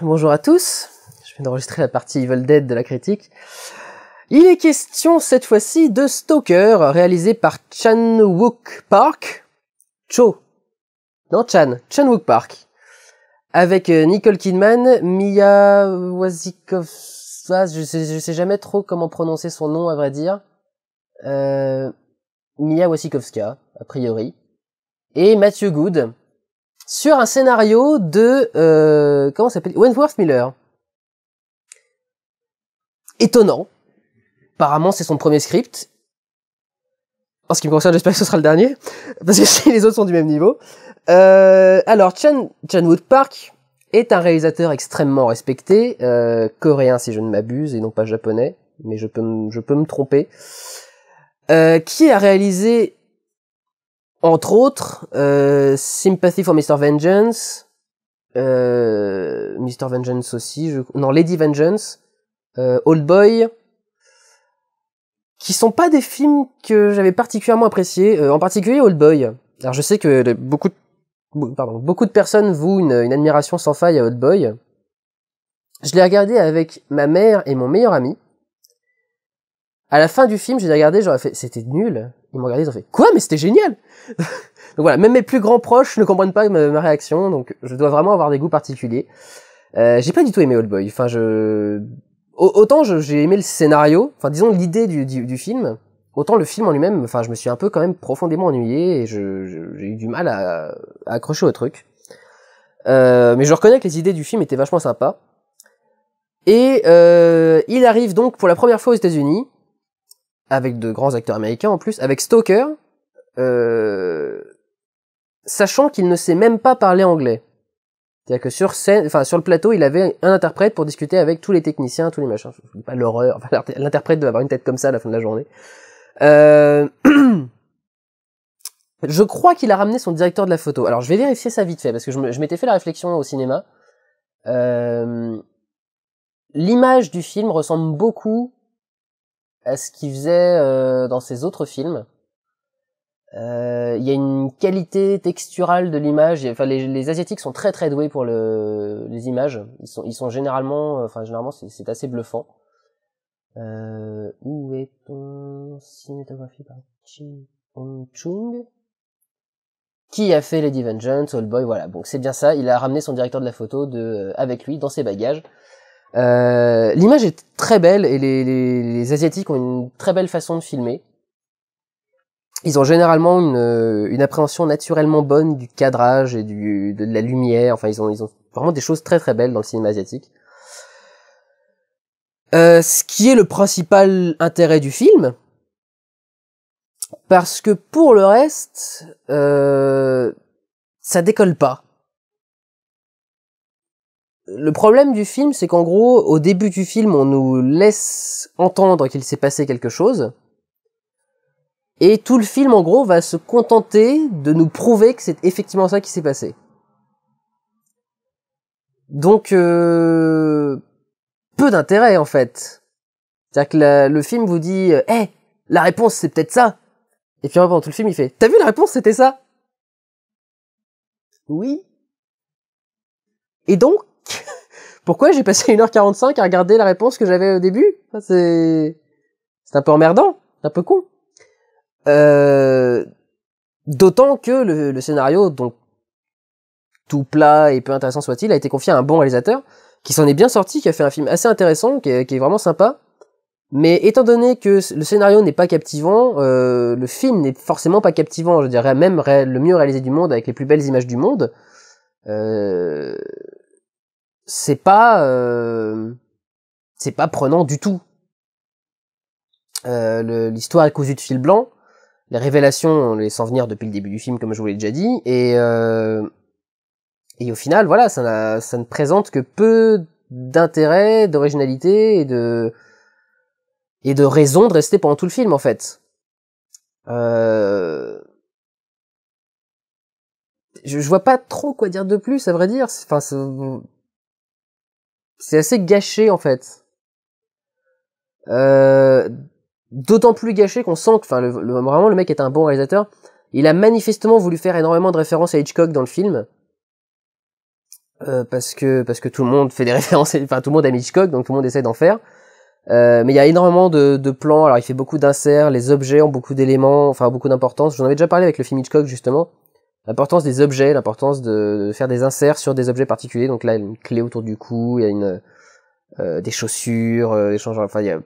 Bonjour à tous. Je viens d'enregistrer la partie Evil Dead de la critique. Il est question cette fois-ci de Stalker, réalisé par Chan Wook Park. Cho. Non, Chan. Chan Wook Park. Avec euh, Nicole Kidman, Mia Wasikowska, je sais, sais jamais trop comment prononcer son nom à vrai dire. Euh, Mia Wasikowska, a priori. Et Matthew Good, sur un scénario de euh, comment s'appelle Wentworth Miller. Étonnant. Apparemment, c'est son premier script. En ce qui me concerne, j'espère que ce sera le dernier, parce que les autres sont du même niveau. Euh, alors, Chan, Wood Park est un réalisateur extrêmement respecté, euh, coréen si je ne m'abuse, et non pas japonais, mais je peux, je peux me tromper, euh, qui a réalisé entre autres, euh, Sympathy for Mr. Vengeance, euh, Mr. Vengeance aussi, non, Lady Vengeance, euh, Old Boy, qui sont pas des films que j'avais particulièrement appréciés, euh, en particulier Old Boy. Alors je sais que beaucoup, de, pardon, beaucoup de personnes vouent une, admiration sans faille à Old Boy. Je l'ai regardé avec ma mère et mon meilleur ami. À la fin du film, je l'ai regardé, j'aurais fait, c'était nul. Ils m'ont regardé, ils ont fait quoi Mais c'était génial Donc voilà, même mes plus grands proches ne comprennent pas ma, réaction, donc je dois vraiment avoir des goûts particuliers. Euh, j'ai pas du tout aimé Old Boy. Enfin, je autant j'ai aimé le scénario, enfin disons l'idée du, film, autant le film en lui-même. Enfin, je me suis un peu quand même profondément ennuyé et j'ai eu du mal à, accrocher au truc. Euh, mais je reconnais que les idées du film étaient vachement sympas. Et euh, il arrive donc pour la première fois aux États-Unis avec de grands acteurs américains en plus, avec Stoker, euh, sachant qu'il ne sait même pas parler anglais. C'est-à-dire que sur scène, enfin sur le plateau, il avait un interprète pour discuter avec tous les techniciens, tous les machins. Je pas l'horreur. l'interprète doit avoir une tête comme ça à la fin de la journée. Euh... je crois qu'il a ramené son directeur de la photo. Alors je vais vérifier ça vite fait parce que je m'étais fait la réflexion au cinéma. Euh... L'image du film ressemble beaucoup à ce qu'il faisait euh, dans ses autres films. Euh, il y a une qualité texturale de l'image. Enfin, les, asiatiques sont très très doués pour le, les images. Ils sont, ils sont généralement, euh, enfin généralement, c'est assez bluffant. Euh, où est ton cinématographie par Chi Hong Chung Qui a fait Lady Vengeance, Old Boy Voilà. Donc c'est bien ça. Il a ramené son directeur de la photo de avec lui dans ses bagages. Euh, l'image est très belle et les, Asiatiques ont une très belle façon de filmer. Ils ont généralement une, euh, une appréhension naturellement bonne du cadrage et du, de, la lumière. Enfin, ils ont, ils ont vraiment des choses très très belles dans le cinéma asiatique. Euh, ce qui est le principal intérêt du film, parce que pour le reste, euh, ça décolle pas le problème du film, c'est qu'en gros, au début du film, on nous laisse entendre qu'il s'est passé quelque chose. Et tout le film, en gros, va se contenter de nous prouver que c'est effectivement ça qui s'est passé. Donc, euh, peu d'intérêt, en fait. C'est-à-dire que le film vous dit, hé, euh, la réponse, c'est peut-être ça. Et puis, pendant tout le film, il fait, t'as vu la réponse, c'était ça? Oui. Et donc, pourquoi j'ai passé 1h45 à regarder la réponse que j'avais au début C'est c'est un peu emmerdant, c'est un peu con. Euh... D'autant que le, scénario, donc tout plat et peu intéressant soit-il, a été confié à un bon réalisateur qui s'en est bien sorti, qui a fait un film assez intéressant, qui est, qui vraiment sympa. Mais étant donné que le scénario n'est pas captivant, euh, le film n'est forcément pas captivant. Je dirais même le mieux réalisé du monde, avec les plus belles images du monde. Euh, c'est pas euh, c'est pas prenant du tout. Euh, L'histoire est cousue de fil blanc. Les révélations, on les sent venir depuis le début du film, comme je vous l'ai déjà dit, et euh, et au final, voilà, ça, ça ne présente que peu d'intérêt, d'originalité et de et de raison de rester pendant tout le film, en fait. Euh, je, je vois pas trop quoi dire de plus, à vrai dire. Enfin, c'est assez gâché en fait. Euh, d'autant plus gâché qu'on sent que, enfin, le, vraiment le mec est un bon réalisateur. Il a manifestement voulu faire énormément de références à Hitchcock dans le film. Euh, parce que parce que tout le monde fait des références, enfin tout le monde aime Hitchcock, donc tout le monde essaie d'en faire. Euh, mais il y a énormément de, plans. Alors il fait beaucoup d'inserts, les objets ont beaucoup d'éléments, enfin beaucoup d'importance. J'en avais déjà parlé avec le film Hitchcock justement l'importance des objets, l'importance de, faire des inserts sur des objets particuliers. Donc là, il y a une clé autour du cou, il y a une euh, des chaussures, euh, des enfin il y a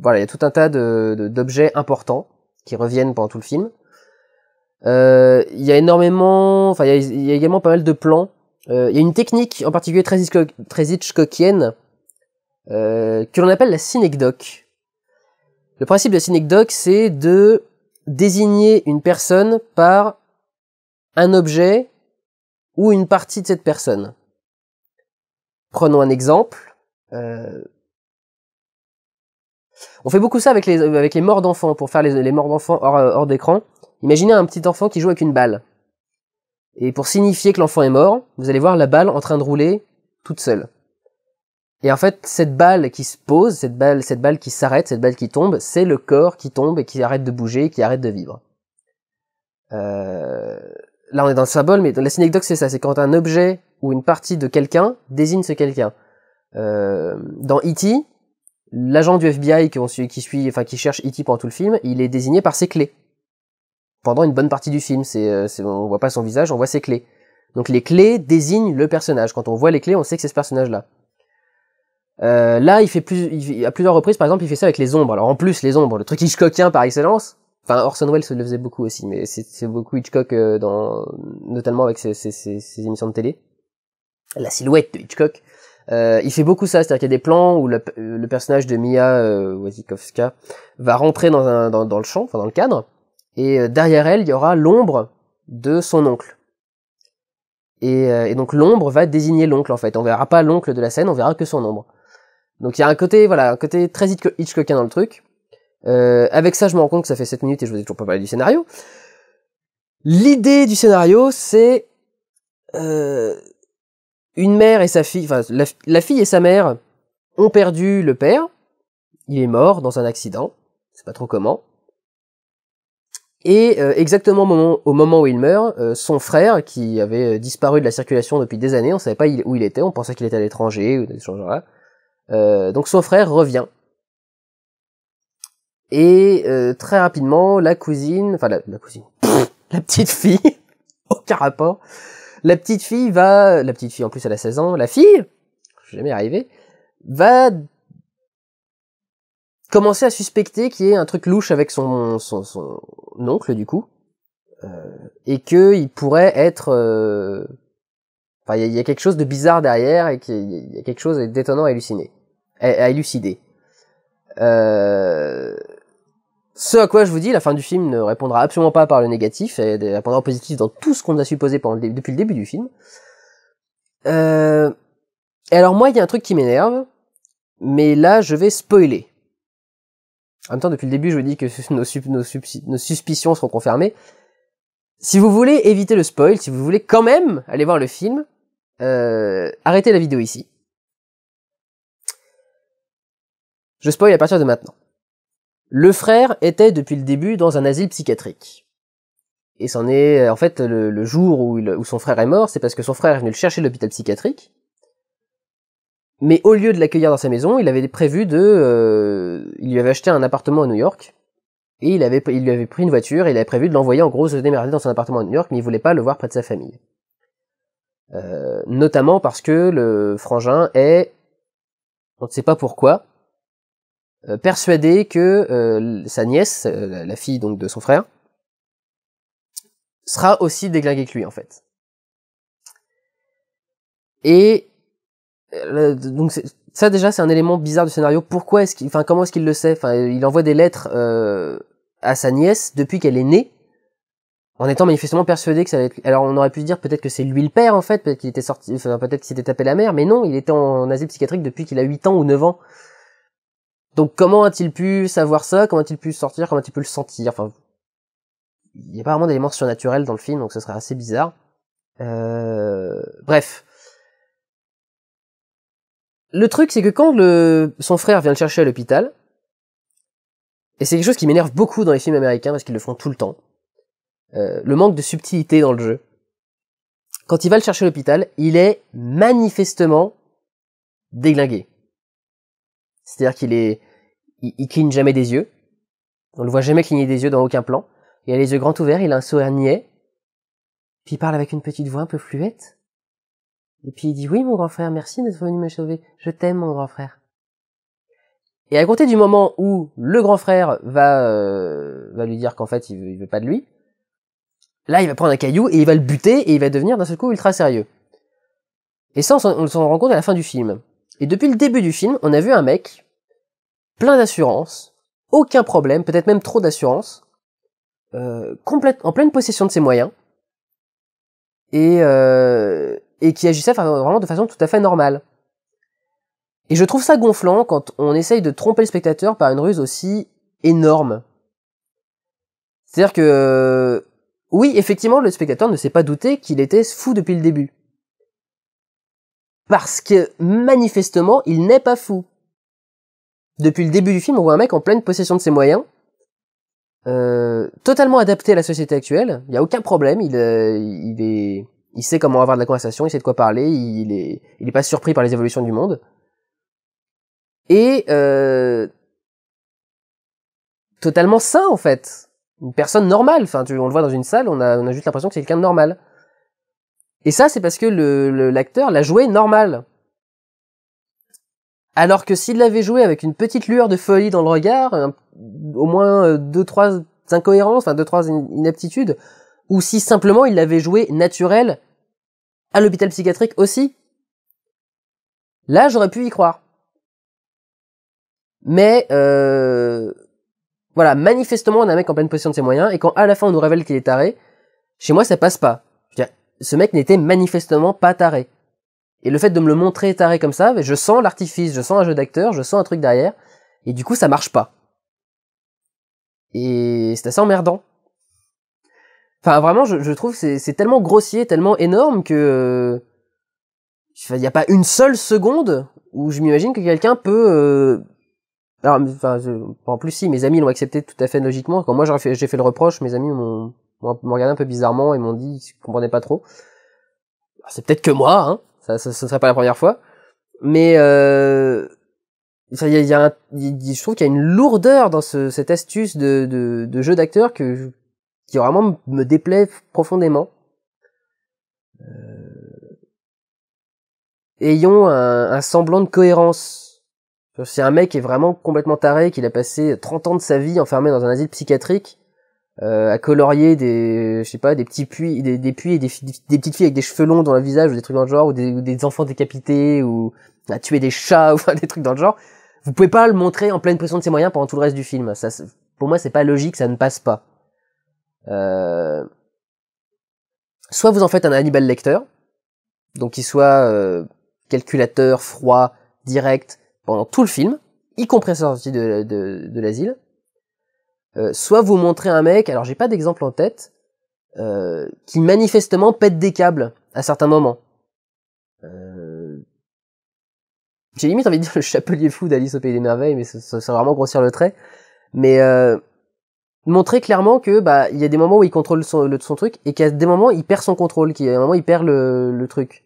voilà, il y a tout un tas de d'objets importants qui reviennent pendant tout le film. Euh, il y a énormément, enfin il y a, également pas mal de plans. Euh, il y a une technique en particulier très, très Hitchcockienne euh, que l'on appelle la synecdoque. Le principe de la synecdoque, c'est de désigner une personne par un objet ou une partie de cette personne. Prenons un exemple. Euh, on fait beaucoup ça avec les, morts d'enfants, pour faire les, morts d'enfants euh, hors, d'écran. Imaginez un petit enfant qui joue avec une balle. Et pour signifier que l'enfant est mort, vous allez voir la balle en train de rouler toute seule. Et en fait, cette balle qui se pose, cette balle, cette balle qui s'arrête, cette balle qui tombe, c'est le corps qui tombe et qui arrête de bouger, et qui arrête de vivre. Euh, là on est dans le symbole, mais dans la synecdoque c'est ça, c'est quand un objet ou une partie de quelqu'un désigne ce quelqu'un. Euh, dans E.T., l'agent du FBI qui, qui, suit, enfin, qui cherche E.T. pendant tout le film, il est désigné par ses clés. Pendant une bonne partie du film, euh, c'est, on voit pas son visage, on voit ses clés. Donc les clés désignent le personnage. Quand on voit les clés, on sait que c'est ce personnage-là. Euh, là, il fait plus, il, à plusieurs reprises, par exemple, il fait ça avec les ombres. Alors en plus, les ombres, le truc Hitchcockien par excellence, Enfin, Orson Welles le faisait beaucoup aussi, mais c'est beaucoup Hitchcock, euh, dans, notamment avec ses, émissions de télé. La silhouette de Hitchcock. Euh, il fait beaucoup ça, c'est-à-dire qu'il y a des plans où euh, le, personnage de Mia euh, Wasikowska va rentrer dans, le champ, enfin dans le cadre, et derrière elle, il y aura l'ombre de son oncle. Et, donc l'ombre va désigner l'oncle en fait. On verra pas l'oncle de la scène, on verra que son ombre. Donc il y a un côté, voilà, un côté très Hitchcockien dans le truc. Euh, avec ça, je me rends compte que ça fait 7 minutes et je vous ai toujours pas parlé du scénario. L'idée du scénario, c'est euh, une mère et sa fille, enfin la, fille et sa mère ont perdu le père. Il est mort dans un accident, c'est pas trop comment. Et euh, exactement au moment, où il meurt, son frère, qui avait disparu de la circulation depuis des années, on savait pas où il était, on pensait qu'il était à l'étranger ou des choses donc son frère revient et euh, très rapidement, la cousine, enfin la, cousine, la petite fille, aucun rapport, la petite fille va, la petite fille en plus elle a 16 ans, la fille, je suis jamais arrivé, va commencer à suspecter qu'il y ait un truc louche avec son, son, oncle du coup, euh, et qu'il pourrait être... Euh, enfin, il y, a quelque chose de bizarre derrière et qu'il y, a quelque chose d'étonnant à à élucider. Euh, ce à quoi je vous dis, la fin du film ne répondra absolument pas par le négatif, elle répondra au positif dans tout ce qu'on a supposé depuis le début du film. Euh, et alors moi, il y a un truc qui m'énerve, mais là, je vais spoiler. En même temps, depuis le début, je vous dis que nos, suspicions seront confirmées. Si vous voulez éviter le spoil, si vous voulez quand même aller voir le film, euh, arrêtez la vidéo ici. Je spoil à partir de maintenant. Le frère était depuis le début dans un asile psychiatrique. Et c'en est, euh, en fait, le, jour où, son frère est mort, c'est parce que son frère est venu le chercher à l'hôpital psychiatrique. Mais au lieu de l'accueillir dans sa maison, il avait prévu de, euh, il lui avait acheté un appartement à New York. Et il, avait, il lui avait pris une voiture et il avait prévu de l'envoyer en gros se démerder dans son appartement à New York, mais il voulait pas le voir près de sa famille. Euh, notamment parce que le frangin est, on ne sait pas pourquoi, euh, persuadé que euh, sa nièce, euh, la fille donc de son frère, sera aussi déglinguée que lui en fait. Et donc ça déjà c'est un élément bizarre du scénario. Pourquoi est-ce qu'il, enfin comment est-ce qu'il le sait Enfin il envoie des lettres à sa nièce depuis qu'elle est née, en étant manifestement persuadé que ça allait être. Alors on aurait pu se dire peut-être que c'est lui le père en fait, peut-être qu'il était sorti, enfin peut-être qu'il s'était tapé la mère, mais non, il était en, asile psychiatrique depuis qu'il a 8 ans ou 9 ans. Donc comment a-t-il pu savoir ça Comment a-t-il pu sortir Comment a-t-il pu le sentir Enfin, il n'y a pas vraiment d'éléments surnaturels dans le film, donc ce serait assez bizarre. Euh, bref. Le truc, c'est que quand le... son frère vient le chercher à l'hôpital, et c'est quelque chose qui m'énerve beaucoup dans les films américains parce qu'ils le font tout le temps, euh, le manque de subtilité dans le jeu. Quand il va le chercher à l'hôpital, il est manifestement déglingué. C'est-à-dire qu'il est, il, cligne jamais des yeux. On le voit jamais cligner des yeux dans aucun plan. Il a les yeux grands ouverts, il a un sourire niais. Puis il parle avec une petite voix un peu fluette. Et puis il dit oui mon grand frère, merci d'être venu me sauver. Je t'aime mon grand frère. Et à compter du moment où le grand frère va euh, va lui dire qu'en fait il veut, veut pas de lui, là il va prendre un caillou et il va le buter et il va devenir d'un seul coup ultra sérieux. Et ça on s'en rend compte à la fin du film. Et depuis le début du film, on a vu un mec plein d'assurance, aucun problème, peut-être même trop d'assurance, euh, en pleine possession de ses moyens, et, euh, et qui agissait vraiment de façon tout à fait normale. Et je trouve ça gonflant quand on essaye de tromper le spectateur par une ruse aussi énorme. C'est-à-dire que, oui, effectivement, le spectateur ne s'est pas douté qu'il était fou depuis le début. Parce que manifestement, il n'est pas fou. Depuis le début du film, on voit un mec en pleine possession de ses moyens, euh, totalement adapté à la société actuelle. Il n'y a aucun problème. Il, euh, il, est, il sait comment avoir de la conversation, il sait de quoi parler. Il est, il est pas surpris par les évolutions du monde. Et euh, totalement sain en fait, une personne normale. Enfin, tu, on le voit dans une salle, on a, on a juste l'impression que c'est quelqu'un de normal. Et ça, c'est parce que le, l'acteur l'a joué normal. Alors que s'il l'avait joué avec une petite lueur de folie dans le regard, au moins euh, deux, trois incohérences, enfin deux, trois inaptitudes, ou si simplement il l'avait joué naturel à l'hôpital psychiatrique aussi, là j'aurais pu y croire. Mais euh, voilà, manifestement on a un mec en pleine possession de ses moyens, et quand à la fin on nous révèle qu'il est taré, chez moi ça passe pas. Je veux dire, ce mec n'était manifestement pas taré. Et le fait de me le montrer taré comme ça, je sens l'artifice, je sens un jeu d'acteur, je sens un truc derrière, et du coup ça marche pas. Et c'est assez emmerdant. Enfin vraiment, je, trouve que c'est tellement grossier, tellement énorme que... Euh, il n'y a pas une seule seconde où je m'imagine que quelqu'un peut... Euh, alors, en plus si, mes amis l'ont accepté tout à fait logiquement. Quand moi j'ai fait le reproche, mes amis m'ont m'ont regardé un peu bizarrement et m'ont dit qu'ils comprenaient pas trop. Bah, c'est peut-être que moi, hein. Ça, ça, serait pas la première fois. Mais euh, ça, y a, je trouve qu'il y a une lourdeur dans ce, cette astuce de, de, de jeu d'acteur que qui vraiment me déplaît profondément. Euh, ayons un, un, semblant de cohérence. Si un mec est vraiment complètement taré, qu'il a passé 30 ans de sa vie enfermé dans un asile psychiatrique, euh, à colorier des je sais pas des petits puits des, puits et des, des, petites filles avec des cheveux longs dans le visage ou des trucs dans le genre ou des, enfants décapités ou à tuer des chats ou des trucs dans le genre vous pouvez pas le montrer en pleine pression de ses moyens pendant tout le reste du film ça pour moi c'est pas logique ça ne passe pas euh, soit vous en faites un Hannibal lecteur donc qu'il soit euh, calculateur froid direct pendant tout le film y compris sorti sortie de, de, de l'asile euh, soit vous montrez un mec, alors j'ai pas d'exemple en tête, euh, qui manifestement pète des câbles à certains moments. Euh, j'ai limite envie de dire le chapelier fou d'Alice au pays des merveilles, mais va vraiment grossir le trait. Mais montrer clairement que bah il y a des moments où il contrôle son, le, son truc et qu'à des moments il perd son contrôle, qu'il y a des moments où il perd le truc.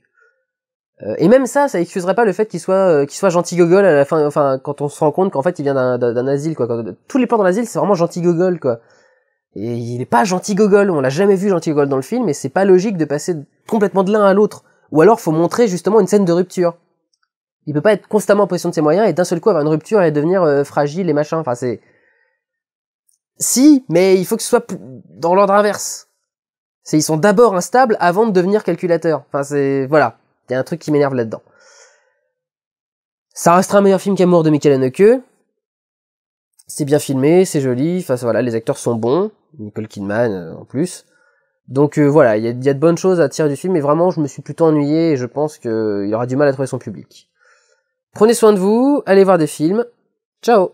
Euh, et même ça, ça excuserait pas le fait qu'il soit euh, qu'il soit gentil gogol à la fin. Enfin, quand on se rend compte qu'en fait, il vient d'un asile quoi. tous les plans dans l'asile, c'est vraiment gentil gogol quoi. Et il est pas gentil gogol. On l'a jamais vu gentil gogol dans le film. Et c'est pas logique de passer complètement de l'un à l'autre. Ou alors, faut montrer justement une scène de rupture. Il peut pas être constamment en pression de ses moyens et d'un seul coup avoir une rupture et devenir euh, fragile et machin. Enfin, c'est si, mais il faut que ce soit dans l'ordre inverse. C'est ils sont d'abord instables avant de devenir calculateurs. Enfin, c'est voilà. Il a un truc qui m'énerve là-dedans. Ça restera un meilleur film qu'Amour de Michael Haneke. C'est bien filmé, c'est joli, enfin voilà, les acteurs sont bons, Nicole Kidman euh, en plus. Donc euh, voilà, il y a, de bonnes choses à tirer du film, mais vraiment je me suis plutôt ennuyé et je pense qu'il aura du mal à trouver son public. Prenez soin de vous, allez voir des films. Ciao